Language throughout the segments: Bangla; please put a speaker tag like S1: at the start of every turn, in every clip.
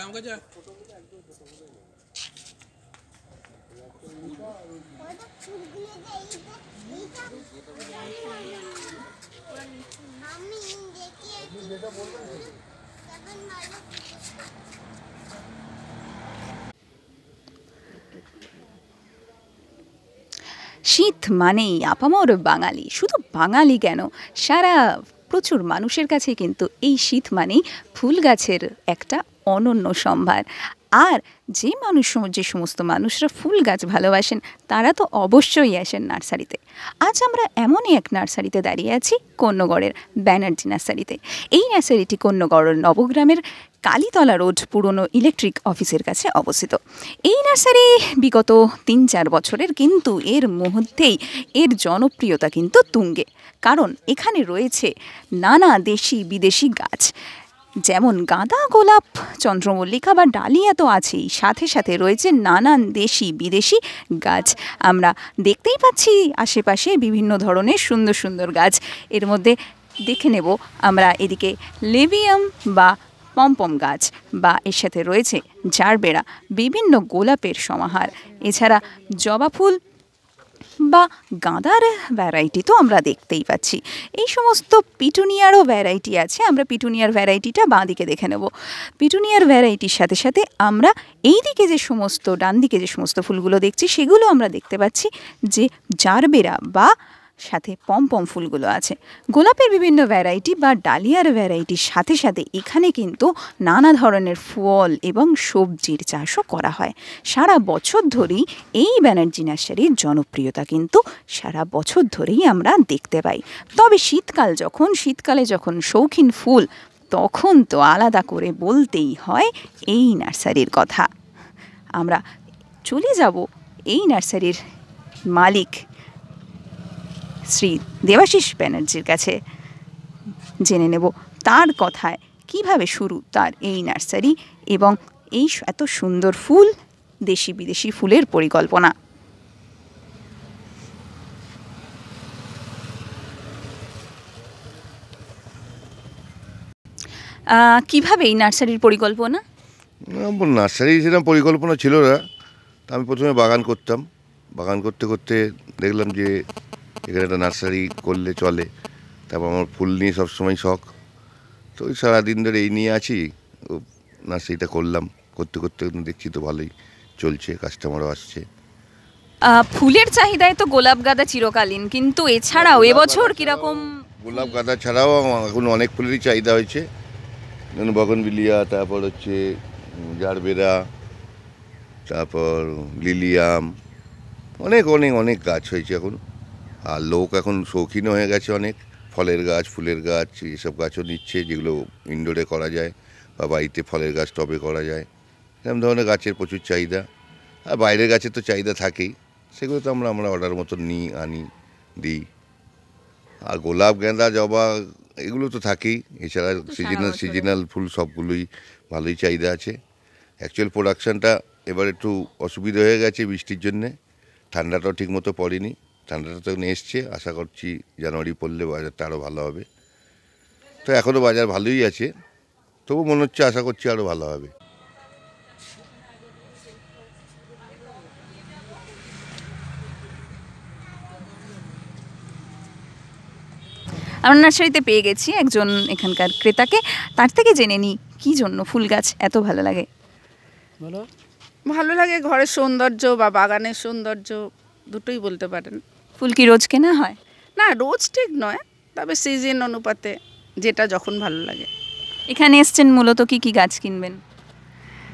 S1: আম কাজ আমি দেখি তখন ভালো
S2: শীত মানেই আপামর বাঙালি শুধু বাঙালি কেন সারা প্রচুর মানুষের কাছে কিন্তু এই শীত মানেই ফুল গাছের একটা অনন্য সম্ভার আর যে মানুষ যে সমস্ত মানুষরা ফুল গাছ ভালোবাসেন তারা তো অবশ্যই আসেন নার্সারিতে আজ আমরা এমনই এক নার্সারিতে দাঁড়িয়ে আছি কন্যগড়ের ব্যানার্জি নার্সারিতে এই নার্সারিটি কন্যগড়ের নবগ্রামের কালীতলা রোড পুরনো ইলেকট্রিক অফিসের কাছে অবস্থিত এই নার্সারি বিগত তিন চার বছরের কিন্তু এর মধ্যেই এর জনপ্রিয়তা কিন্তু তুঙ্গে কারণ এখানে রয়েছে নানা দেশি বিদেশি গাছ যেমন গাঁদা গোলাপ চন্দ্রমল্লিকা বা ডালিয়া তো আছেই সাথে সাথে রয়েছে নানান দেশি বিদেশি গাছ আমরা দেখতেই পাচ্ছি আশেপাশে বিভিন্ন ধরনের সুন্দর সুন্দর গাছ এর মধ্যে দেখে নেব আমরা এদিকে লেবিয়াম বা পম্পম গাছ বা এর সাথে রয়েছে জারবেড়া বিভিন্ন গোলাপের সমাহার এছাড়া জবা ফুল বা গাঁদার ভ্যারাইটি তো আমরা দেখতেই পাচ্ছি এই সমস্ত পিটুনিয়ারও ভ্যারাইটি আছে আমরা পিটুনিয়ার ভ্যারাইটিটা বাঁ দিকে দেখে নেব পিটুনিয়ার ভ্যারাইটির সাথে সাথে আমরা এই দিকে যে সমস্ত ডান দিকে যে সমস্ত ফুলগুলো দেখছি সেগুলো আমরা দেখতে পাচ্ছি যে জারবেরা বা সাথে পমপম ফুলগুলো আছে গোলাপের বিভিন্ন ভ্যারাইটি বা ডালিয়ার ভ্যারাইটির সাথে সাথে এখানে কিন্তু নানা ধরনের ফল এবং সবজির চাষও করা হয় সারা বছর ধরেই এই ব্যানার্জি নার্সারির জনপ্রিয়তা কিন্তু সারা বছর ধরেই আমরা দেখতে পাই তবে শীতকাল যখন শীতকালে যখন শৌখিন ফুল তখন তো আলাদা করে বলতেই হয় এই নার্সারির কথা আমরা চলে যাব এই নার্সারির মালিক শ্রী দেবাশিস ব্যানার্জির কাছে জেনে নেব তার কথায় কিভাবে শুরু তার এই নার্সারি এবং এই এত সুন্দর ফুল দেশি বিদেশি ফুলের পরিকল্পনা কিভাবে এই নার্সারির পরিকল্পনা
S1: নার্সারি সেরকম পরিকল্পনা ছিল না আমি প্রথমে বাগান করতাম বাগান করতে করতে দেখলাম যে এখানে একটা নার্সারি করলে চলে তারপর আমার ফুল নিয়ে সবসময় শখ তো ওই সারাদিন ধরে এই নিয়ে আছি ও নার্সারিটা করলাম করতে করতে দেখছি তো ভালোই চলছে কাস্টমারও আসছে
S2: ফুলের চাহিদায় তো গোলাপ গাঁদা চিরকালীন কিন্তু এছাড়াও এবছর কিরকম
S1: গোলাপ গাঁদা ছাড়াও এখন অনেক ফুলেরই চাহিদা হয়েছে যেমন বগনবিলিয়া তারপর হচ্ছে জারবেরা তারপর লিলিয়াম অনেক অনেক অনেক গাছ হয়েছে এখন আর লোক এখন শৌখিনও হয়ে গেছে অনেক ফলের গাছ ফুলের গাছ এসব গাছও নিচ্ছে যেগুলো ইনডোরে করা যায় বা বাড়িতে ফলের গাছ টবে করা যায় এরকম ধরনের গাছের প্রচুর চাহিদা আর বাইরের গাছের তো চাহিদা থাকেই সেগুলো তো আমরা আমরা অর্ডার মতো নিই আনি দিই আর গোলাপ গেঁদা জবা এগুলো তো থাকেই এছাড়া সিজনাল সিজনাল ফুল সবগুলোই ভালোই চাহিদা আছে অ্যাকচুয়াল প্রোডাকশানটা এবার একটু অসুবিধা হয়ে গেছে বৃষ্টির জন্যে ঠান্ডাটাও ঠিক মতো পড়েনি ঠান্ডাটা তো নিয়ে এসছে আশা করছি জানুয়ারি পড়লে বাজারটা আরও ভালো হবে তো এখনও বাজার ভালোই আছে তবু মনে হচ্ছে আশা করছি আরও ভালো হবে
S2: আমরা নার্সারিতে পেয়ে গেছি একজন এখানকার ক্রেতাকে তার থেকে জেনে নিই কী জন্য ফুল গাছ এত ভালো লাগে ভালো লাগে ঘরের সৌন্দর্য বা বাগানের সৌন্দর্য দুটোই বলতে পারেন ফুল কি রোজ কেনা হয় না রোজ ঠিক নয় তবে সিজন অনুপাতে যেটা যখন ভালো লাগে এখানে এসছেন মূলত কি কি গাছ কিনবেন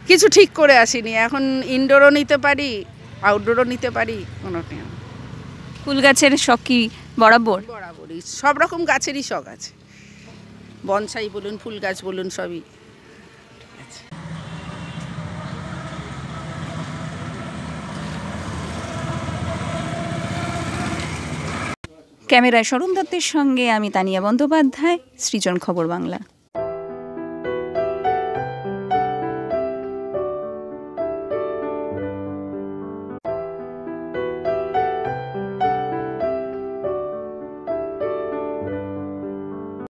S2: কিছু ঠিক করে আসিনি এখন ইনডোরও নিতে পারি আউটডোরও নিতে পারি কোনো ফুল গাছের শখ কি বরাবর বরাবরই সব রকম গাছেরই শখ আছে বনসাই বলুন ফুল গাছ বলুন সবই ক্যামেরায় সরুন দত্তের সঙ্গে আমি তানিয়া বন্দ্যোপাধ্যায় সৃজন খবর বাংলা